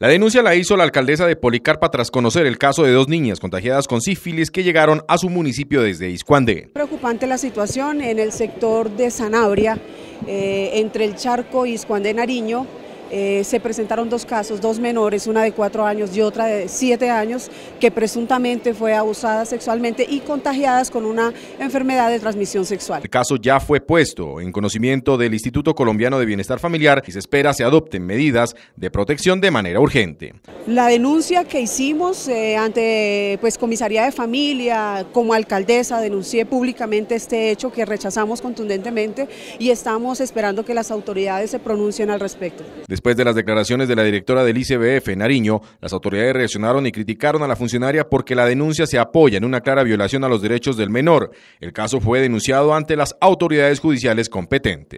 La denuncia la hizo la alcaldesa de Policarpa tras conocer el caso de dos niñas contagiadas con sífilis que llegaron a su municipio desde Iscuande. Preocupante la situación en el sector de Sanabria, eh, entre el charco y Iscuande Nariño. Eh, se presentaron dos casos, dos menores, una de cuatro años y otra de siete años, que presuntamente fue abusada sexualmente y contagiadas con una enfermedad de transmisión sexual. El caso ya fue puesto en conocimiento del Instituto Colombiano de Bienestar Familiar y se espera se adopten medidas de protección de manera urgente. La denuncia que hicimos eh, ante pues comisaría de familia, como alcaldesa, denuncié públicamente este hecho que rechazamos contundentemente y estamos esperando que las autoridades se pronuncien al respecto. Después de las declaraciones de la directora del ICBF, Nariño, las autoridades reaccionaron y criticaron a la funcionaria porque la denuncia se apoya en una clara violación a los derechos del menor. El caso fue denunciado ante las autoridades judiciales competentes.